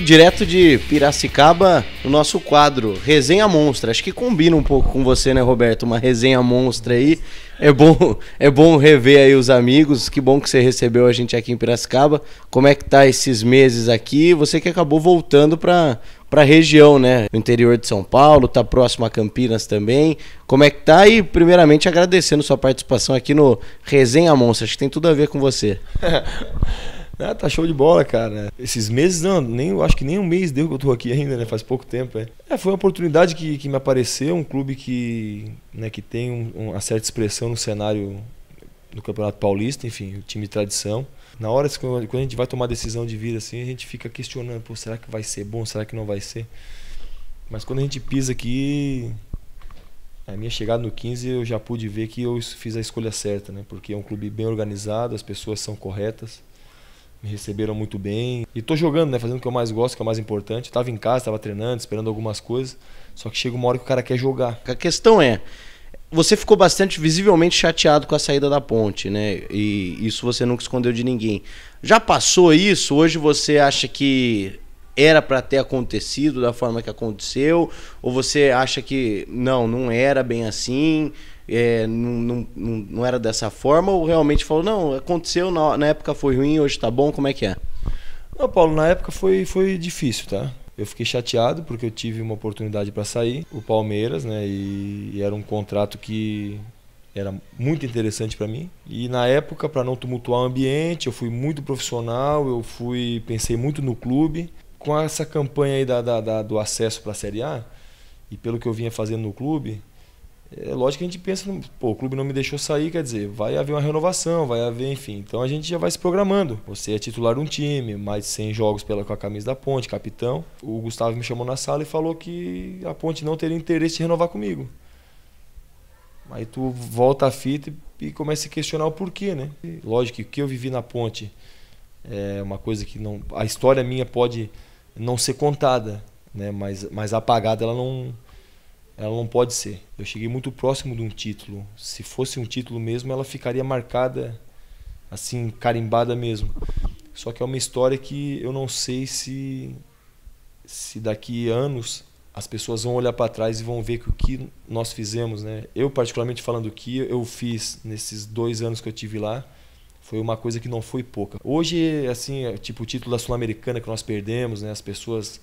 direto de Piracicaba, o nosso quadro Resenha Monstra. Acho que combina um pouco com você, né, Roberto? Uma resenha monstra aí. É bom, é bom rever aí os amigos. Que bom que você recebeu a gente aqui em Piracicaba. Como é que tá esses meses aqui? Você que acabou voltando para para região, né? O interior de São Paulo, tá próximo a Campinas também. Como é que tá? E primeiramente agradecendo sua participação aqui no Resenha Monstra. Acho que tem tudo a ver com você. Ah, tá show de bola, cara. Esses meses, não, nem, acho que nem um mês deu que eu tô aqui ainda, né? Faz pouco tempo, É, é foi uma oportunidade que, que me apareceu, um clube que, né, que tem um, uma certa expressão no cenário do Campeonato Paulista, enfim, o time de tradição. Na hora, quando a gente vai tomar decisão de vida, assim, a gente fica questionando, pô, será que vai ser bom, será que não vai ser? Mas quando a gente pisa aqui, a minha chegada no 15, eu já pude ver que eu fiz a escolha certa, né? Porque é um clube bem organizado, as pessoas são corretas, me receberam muito bem. E tô jogando, né? Fazendo o que eu mais gosto, que é o mais importante. Tava em casa, tava treinando, esperando algumas coisas. Só que chega uma hora que o cara quer jogar. A questão é, você ficou bastante visivelmente chateado com a saída da ponte, né? E isso você nunca escondeu de ninguém. Já passou isso? Hoje você acha que era para ter acontecido da forma que aconteceu? Ou você acha que não, não era bem assim, é, não, não, não era dessa forma? Ou realmente falou, não, aconteceu, na, na época foi ruim, hoje está bom, como é que é? Não, Paulo, na época foi, foi difícil, tá? Eu fiquei chateado porque eu tive uma oportunidade para sair, o Palmeiras, né? E, e, era um contrato que era muito interessante para mim. E na época, para não tumultuar o ambiente, eu fui muito profissional, eu fui pensei muito no clube com essa campanha aí da, da, da do acesso para a Série A, e pelo que eu vinha fazendo no clube, é lógico que a gente pensa, pô, o clube não me deixou sair, quer dizer, vai haver uma renovação, vai haver, enfim. Então a gente já vai se programando. Você é titular de um time, mais 100 jogos pela, com a camisa da Ponte, capitão. O Gustavo me chamou na sala e falou que a Ponte não teria interesse em renovar comigo. Aí tu volta a fita e, começa a questionar o porquê, né? Lógico que o que eu vivi na Ponte é uma coisa que não. A história minha pode não ser contada, né? Mas, mas apagada ela não, ela não pode ser. Eu cheguei muito próximo de um título. Se fosse um título mesmo, ela ficaria marcada, assim, carimbada mesmo. Só que é uma história que eu não sei se, se daqui anos as pessoas vão olhar para trás e vão ver que o que nós fizemos, né? Eu particularmente falando o que eu fiz nesses dois anos que eu tive lá foi uma coisa que não foi pouca. Hoje, assim, é, tipo o título da Sul-Americana que nós perdemos, né? As pessoas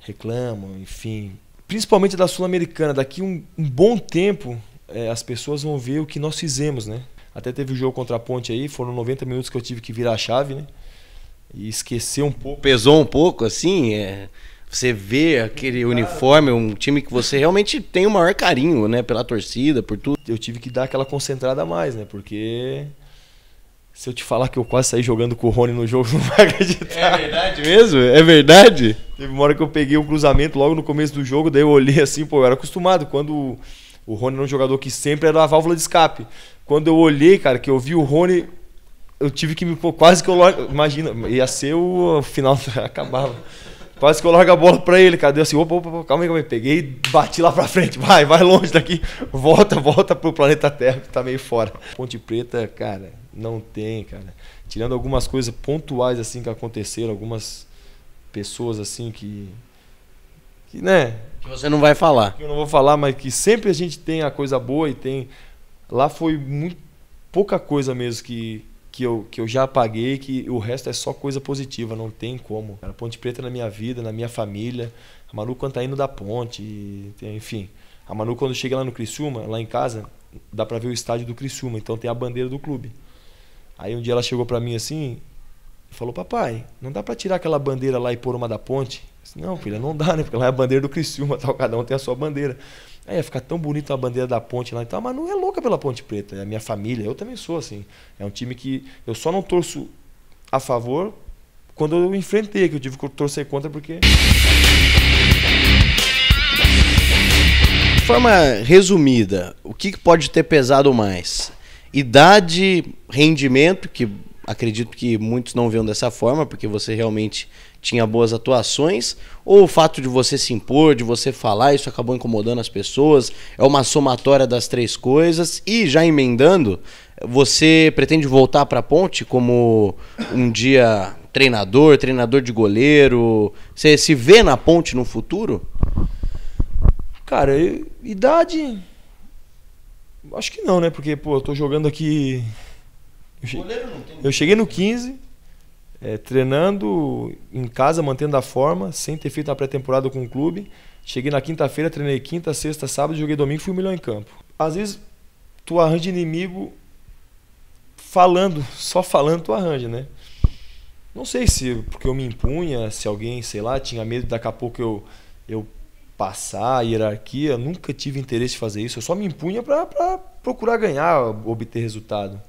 reclamam, enfim. Principalmente da Sul-Americana. Daqui um, um, bom tempo, é, as pessoas vão ver o que nós fizemos, né? Até teve o jogo contra a Ponte aí, foram 90 minutos que eu tive que virar a chave, né? E esquecer um pouco. Pesou um pouco, assim, é... Você vê aquele uniforme, um time que você realmente tem o maior carinho, né? Pela torcida, por tudo. Eu tive que dar aquela concentrada a mais, né? Porque se eu te falar que eu quase saí jogando com o Rony no jogo, não vai acreditar. É verdade mesmo? É verdade? Teve uma hora que eu peguei o cruzamento logo no começo do jogo, daí eu olhei assim, pô, eu era acostumado. Quando o Rony era um jogador que sempre era a válvula de escape. Quando eu olhei, cara, que eu vi o Rony, eu tive que me. pôr, quase que eu. Largo, imagina, ia ser o, o final, acabava. Quase que eu largo a bola pra ele, cara. Deu assim, opa, opa, opa, calma aí, calma aí. Peguei e bati lá pra frente. Vai, vai longe daqui. Volta, volta pro planeta Terra, que tá meio fora. Ponte Preta, cara não tem, cara. Tirando algumas coisas pontuais assim que aconteceram, algumas pessoas assim que que né, que você não vai falar. Que eu não vou falar, mas que sempre a gente tem a coisa boa e tem lá foi muito pouca coisa mesmo que que eu, que eu já apaguei, que o resto é só coisa positiva, não tem como. Era Ponte Preta na minha vida, na minha família. A Manu quando tá indo da ponte, enfim. A Manu quando chega lá no Criciúma, lá em casa, dá para ver o estádio do Criciúma, então tem a bandeira do clube. Aí um dia ela chegou para mim assim e falou: Papai, não dá para tirar aquela bandeira lá e pôr uma da ponte? Disse, não, filha, não dá, né? Porque lá é a bandeira do Criciúma, tal, cada um tem a sua bandeira. Aí ia ficar tão bonita a bandeira da ponte lá e tal, mas não é louca pela Ponte Preta, é a minha família, eu também sou assim. É um time que eu só não torço a favor quando eu enfrentei, que eu tive que torcer contra porque. De forma resumida, o que pode ter pesado mais? Idade, rendimento, que acredito que muitos não viam dessa forma, porque você realmente tinha boas atuações, ou o fato de você se impor, de você falar, isso acabou incomodando as pessoas, é uma somatória das três coisas. E já emendando, você pretende voltar para a ponte como um dia treinador, treinador de goleiro? Você se vê na ponte no futuro? Cara, eu, idade Acho que não, né? Porque, pô, eu tô jogando aqui. Eu cheguei, goleiro não tem. eu cheguei no 15, é, treinando em casa, mantendo a forma, sem ter feito a pré-temporada com o clube. Cheguei na quinta-feira, treinei quinta, sexta, sábado, joguei domingo fui o melhor em campo. Às vezes, tu arranja inimigo falando, só falando tu arranja, né? Não sei se porque eu me impunha, se alguém, sei lá, tinha medo, daqui a pouco eu, eu passar a hierarquia, nunca tive interesse em fazer isso. Eu só me impunha para procurar ganhar, obter resultado.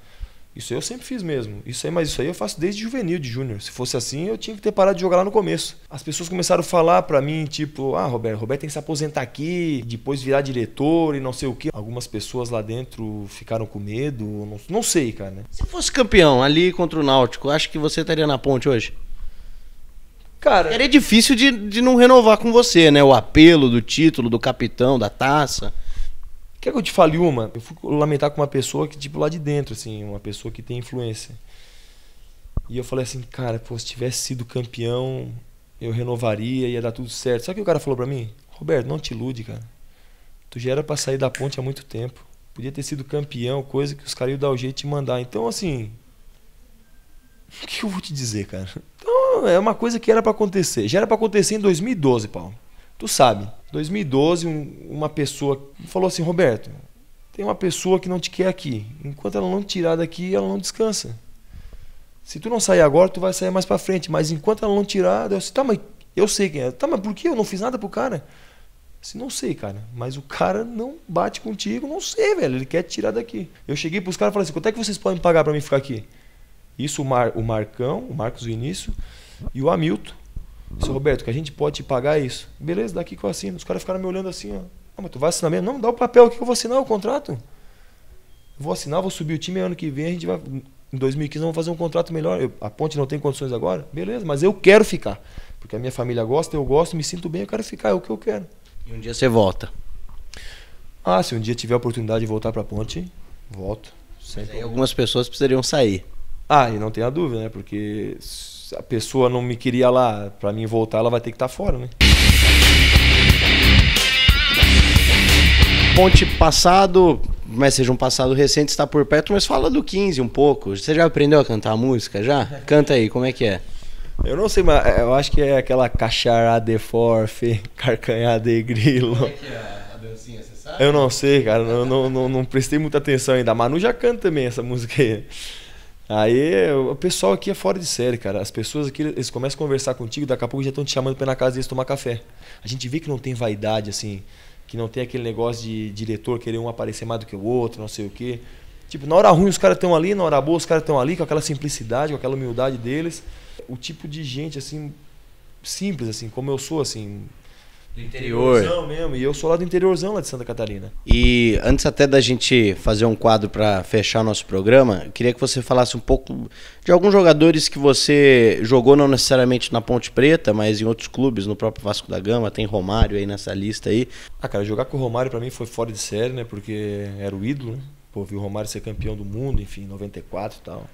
Isso eu sempre fiz mesmo. Isso aí, mas isso aí eu faço desde juvenil, de júnior. Se fosse assim, eu tinha que ter parado de jogar lá no começo. As pessoas começaram a falar para mim, tipo, ah, Roberto, Roberto tem que se aposentar aqui, depois virar diretor e não sei o quê. Algumas pessoas lá dentro ficaram com medo, não, não sei, cara. Né? Se fosse campeão ali contra o Náutico, acho que você estaria na ponte hoje? Cara. Era difícil de, de não renovar com você, né? O apelo do título, do capitão, da taça. Quer que eu te fale uma? Eu fui lamentar com uma pessoa que, tipo, lá de dentro, assim, uma pessoa que tem influência. E eu falei assim, cara, pô, se tivesse sido campeão, eu renovaria, ia dar tudo certo. Sabe o que o cara falou pra mim? Roberto, não te ilude, cara. Tu já era pra sair da ponte há muito tempo. Podia ter sido campeão, coisa que os caras iam dar o jeito de mandar. Então, assim. O que eu vou te dizer, cara? Então, é uma coisa que era para acontecer. Já era para acontecer em 2012, Paulo. Tu sabe, 2012 um, uma pessoa falou assim, Roberto, tem uma pessoa que não te quer aqui. Enquanto ela não te tirar daqui, ela não descansa. Se tu não sair agora, tu vai sair mais para frente. Mas enquanto ela não tirar, eu disse, tá, mas eu sei quem é. Tá, mas por que eu não fiz nada pro cara? Se não sei, cara. Mas o cara não bate contigo, não sei, velho. Ele quer te tirar daqui. Eu cheguei pros caras e falei assim: quanto é que vocês podem pagar para mim ficar aqui? Isso o, Mar, o Marcão, o Marcos Vinícius e o Hamilton. Seu Roberto, que a gente pode te pagar isso. Beleza, daqui que eu assino. Os caras ficaram me olhando assim, ó. Ah, mas tu vai assinar mesmo? Não, dá o papel aqui que eu vou assinar o contrato. Vou assinar, vou subir o time ano que vem, a gente vai. Em 2015 vamos fazer um contrato melhor. Eu, a ponte não tem condições agora? Beleza, mas eu quero ficar. Porque a minha família gosta, eu gosto, me sinto bem, eu quero ficar, é o que eu quero. E um dia você volta. Ah, se um dia tiver a oportunidade de voltar para a ponte, volto. Sempre. Algumas pessoas precisariam sair. Ah, e não tenha dúvida, né? Porque a pessoa não me queria lá, para mim voltar, ela vai ter que estar tá fora, né? Ponte passado, mas seja um passado recente, está por perto, mas fala do 15 um pouco. Você já aprendeu a cantar a música já? Canta aí, como é que é? Eu não sei, mas é, eu acho que é aquela cachará de forfe, carcanhá de grilo. Como é que é a dancinha, você sabe? Eu não sei, cara, não, não, não, não prestei muita atenção ainda. A Manu já canta também essa música aí. Aí o pessoal aqui é fora de série, cara. As pessoas aqui, eles começam a conversar contigo, daqui a pouco já estão te chamando para ir na casa deles tomar café. A gente vê que não tem vaidade, assim, que não tem aquele negócio de diretor querer um aparecer mais do que o outro, não sei o quê. Tipo, na hora ruim os caras estão ali, na hora boa os caras estão ali, com aquela simplicidade, com aquela humildade deles. O tipo de gente, assim, simples, assim, como eu sou, assim, do interior. mesmo. E eu sou lá do interiorzão, lá de Santa Catarina. E antes até da gente fazer um quadro para fechar o nosso programa, queria que você falasse um pouco de alguns jogadores que você jogou não necessariamente na Ponte Preta, mas em outros clubes, no próprio Vasco da Gama, tem Romário aí nessa lista aí. Ah, cara, jogar com o Romário para mim foi fora de série, né? Porque era o ídolo, né? Pô, vi o Romário ser campeão do mundo, enfim, 94 e tal.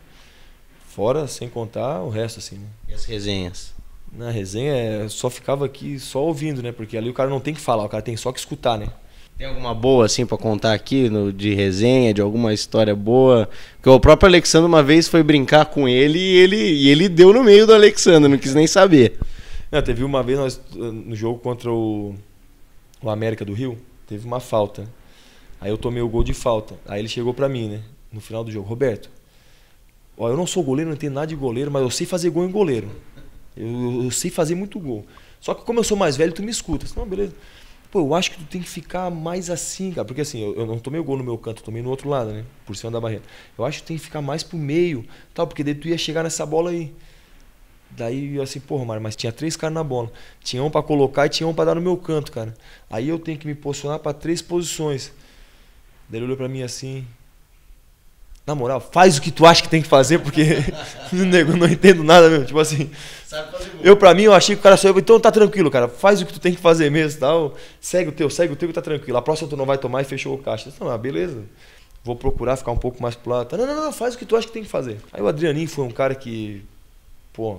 Fora, sem contar o resto, assim, né? E as resenhas? Na resenha é, só ficava aqui só ouvindo, né? Porque ali o cara não tem que falar, o cara tem só que escutar, né? Tem alguma boa assim para contar aqui no, de resenha, de alguma história boa? Porque o próprio Alexandre uma vez foi brincar com ele e ele, e ele deu no meio do Alexandre, não quis nem saber. Não, teve uma vez nós, no jogo contra o, o América do Rio, teve uma falta. Aí eu tomei o gol de falta. Aí ele chegou para mim, né? No final do jogo, Roberto, ó, eu não sou goleiro, não tenho nada de goleiro, mas eu sei fazer gol em goleiro. Eu, eu, sei fazer muito gol. Só que como eu sou mais velho, tu me escuta. não, beleza. Pô, eu acho que tu tem que ficar mais assim, cara. Porque assim, eu, eu não tomei o gol no meu canto, eu tomei no outro lado, né? Por cima da barreira. Eu acho que tu tem que ficar mais pro meio, tal, porque daí tu ia chegar nessa bola aí. Daí eu assim, pô Romário, mas tinha três caras na bola. Tinha um para colocar e tinha um para dar no meu canto, cara. Aí eu tenho que me posicionar para três posições. Daí ele olhou para mim assim, na moral, faz o que tu acha que tem que fazer, porque nego, não entendo nada mesmo. Tipo assim. Eu, pra mim, eu achei que o cara só eu. Então tá tranquilo, cara. Faz o que tu tem que fazer mesmo tal. Tá? Segue o teu, segue o teu que tá tranquilo. A próxima tu não vai tomar e fechou o caixa. Então, ah, beleza. Vou procurar ficar um pouco mais pro lado. Tá, não, não, não, faz o que tu acha que tem que fazer. Aí o Adrianinho foi um cara que, pô,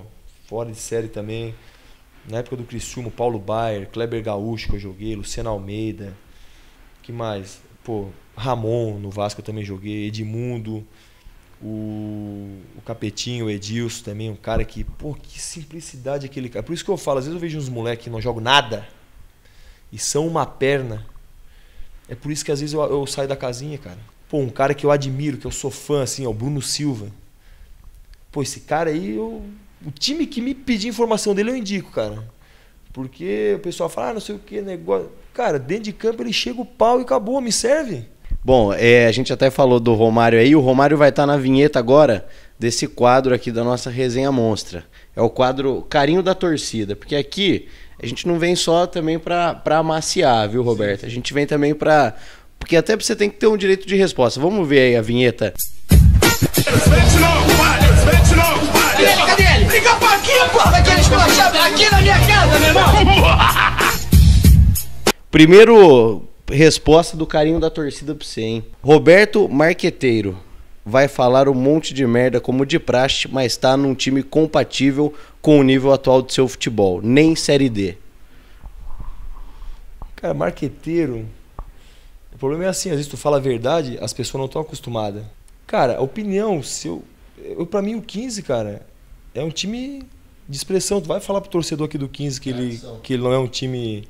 fora de série também. Na época do Criciúma, Paulo Baier, Kleber Gaúcho que eu joguei, Luciano Almeida. que mais? pô, Ramon no Vasco eu também joguei, Edmundo, o, o Capetinho, o Edilson também, um cara que, pô, que simplicidade aquele cara. Por isso que eu falo, às vezes eu vejo uns moleques que não jogam nada e são uma perna. É por isso que às vezes eu, eu saio da casinha, cara. Pô, um cara que eu admiro, que eu sou fã, assim, ó, o Bruno Silva. Pô, esse cara aí, eu, o time que me pedir informação dele eu indico, cara. Porque o pessoal fala, ah, não sei o que, negócio. Cara, dentro de campo ele chega o pau e acabou, me serve. Bom, é, a gente até falou do Romário aí, o Romário vai estar tá na vinheta agora desse quadro aqui da nossa resenha monstra. É o quadro Carinho da Torcida, porque aqui a gente não vem só também para amaciar, viu, Roberto? Sim. A gente vem também para porque até você tem que ter um direito de resposta. Vamos ver aí a vinheta. Cadê ele? Cadê ele? Liga pra aqui, porra! Vai querer esculachar aqui na minha casa, meu irmão! Primeiro resposta do carinho da torcida pra você, hein? Roberto Marqueteiro vai falar um monte de merda como de praxe, mas tá num time compatível com o nível atual do seu futebol, nem Série D. Cara, marqueteiro. O problema é assim, às vezes tu fala a verdade, as pessoas não estão acostumadas. Cara, a opinião, seu, eu, para mim o 15, cara, é um time de expressão. Tu vai falar pro torcedor aqui do 15 que, é ele, que ele não é um time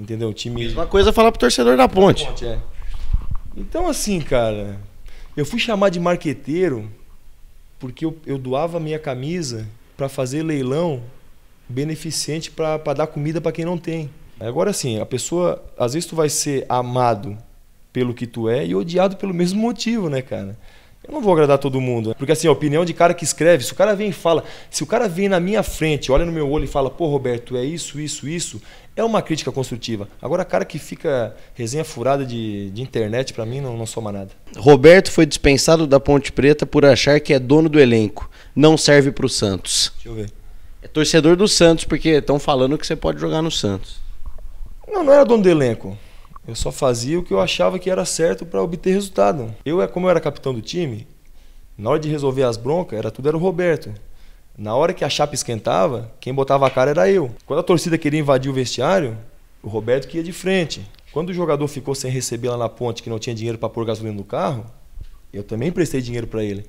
Entendeu? O time. Mesma coisa falar pro torcedor da ponte. ponte é. Então, assim, cara, eu fui chamar de marqueteiro porque eu, eu doava minha camisa para fazer leilão beneficente para dar comida para quem não tem. Agora assim, a pessoa, às vezes tu vai ser amado pelo que tu é e odiado pelo mesmo motivo, né, cara? Eu não vou agradar todo mundo. Né? Porque assim, a opinião de cara que escreve, se o cara vem e fala, se o cara vem na minha frente, olha no meu olho e fala, pô, Roberto, é isso, isso, isso, é uma crítica construtiva. Agora, cara que fica resenha furada de, de internet, para mim, não, não soma nada. Roberto foi dispensado da Ponte Preta por achar que é dono do elenco. Não serve pro Santos. Deixa eu ver. É torcedor do Santos, porque estão falando que você pode jogar no Santos. Não, não era dono do elenco. Eu só fazia o que eu achava que era certo para obter resultado. Eu, é como eu era capitão do time, na hora de resolver as broncas, era tudo era o Roberto. Na hora que a chapa esquentava, quem botava a cara era eu. Quando a torcida queria invadir o vestiário, o Roberto que ia de frente. Quando o jogador ficou sem receber lá na ponte, que não tinha dinheiro para pôr gasolina no carro, eu também emprestei dinheiro para ele.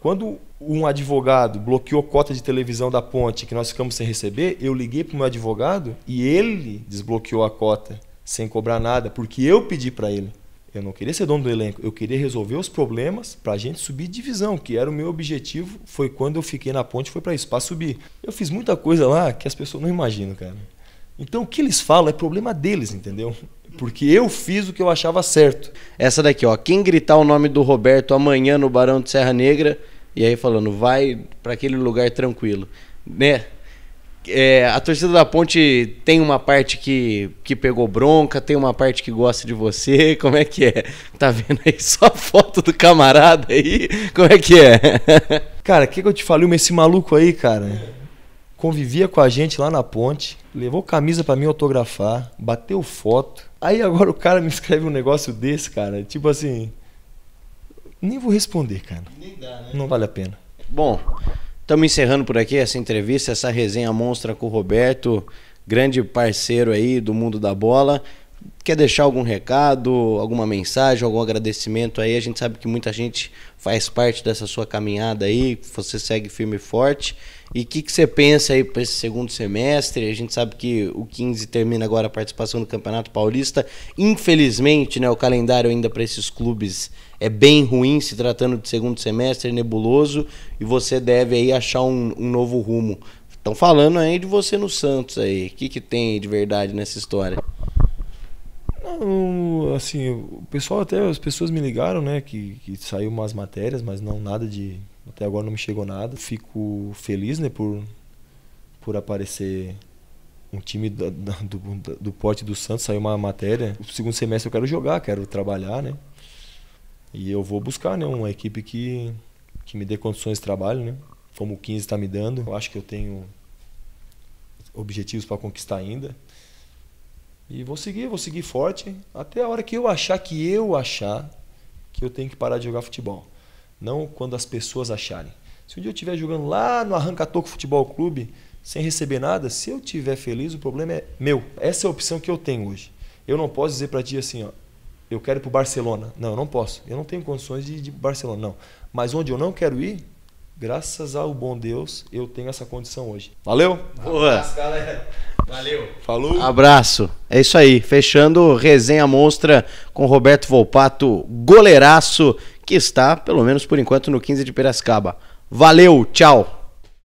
Quando um advogado bloqueou a cota de televisão da ponte, que nós ficamos sem receber, eu liguei para o meu advogado e ele desbloqueou a cota sem cobrar nada, porque eu pedi para ele. Eu não queria ser dono do elenco, eu queria resolver os problemas para a gente subir divisão, que era o meu objetivo. Foi quando eu fiquei na ponte, foi para isso, para subir. Eu fiz muita coisa lá que as pessoas não imaginam, cara. Então o que eles falam é problema deles, entendeu? Porque eu fiz o que eu achava certo. Essa daqui, ó. Quem gritar o nome do Roberto amanhã no Barão de Serra Negra, e aí falando, vai para aquele lugar tranquilo, né? É, a torcida da Ponte tem uma parte que, que pegou bronca, tem uma parte que gosta de você. Como é que é? Tá vendo aí só a foto do camarada aí? Como é que é? Cara, o que, que eu te falei? Esse maluco aí, cara, convivia com a gente lá na ponte, levou camisa para mim autografar, bateu foto. Aí agora o cara me escreve um negócio desse, cara. Tipo assim. Nem vou responder, cara. Nem dá, né? Não vale a pena. Bom, Estamos encerrando por aqui essa entrevista, essa resenha monstra com o Roberto, grande parceiro aí do mundo da bola. Quer deixar algum recado, alguma mensagem, algum agradecimento aí? A gente sabe que muita gente faz parte dessa sua caminhada aí, você segue firme e forte. E o que, que você pensa aí para esse segundo semestre? A gente sabe que o 15 termina agora a participação do Campeonato Paulista. Infelizmente, né, o calendário ainda para esses clubes é bem ruim, se tratando de segundo semestre, é nebuloso, e você deve aí achar um, um novo rumo. Estão falando aí de você no Santos aí. O que, que tem de verdade nessa história? Não, assim, o pessoal até, as pessoas me ligaram, né, que, que saiu umas matérias, mas não nada de até agora não me chegou nada. Fico feliz, né, por, por aparecer um time do, do, do pote do Santos. Saiu uma matéria. O segundo semestre eu quero jogar, quero trabalhar, né? E eu vou buscar, né, uma equipe que, que me dê condições de trabalho, né? Como o 15 está me dando. Eu acho que eu tenho objetivos para conquistar ainda. E vou seguir, vou seguir forte até a hora que eu achar que eu achar que eu tenho que parar de jogar futebol não quando as pessoas acharem. Se um dia eu estiver jogando lá no Arranca-Toco Futebol Clube, sem receber nada, se eu estiver feliz, o problema é meu. Essa é a opção que eu tenho hoje. Eu não posso dizer para ti assim, ó, eu quero ir para Barcelona. Não, eu não posso. Eu não tenho condições de ir para Barcelona, não. Mas onde eu não quero ir, graças ao bom Deus, eu tenho essa condição hoje. Valeu? Boa. Abraço, galera. Valeu. Falou. Abraço. É isso aí. Fechando resenha monstra com Roberto Volpato, goleiraço que está, pelo menos por enquanto, no 15 de Piracicaba. Valeu, tchau!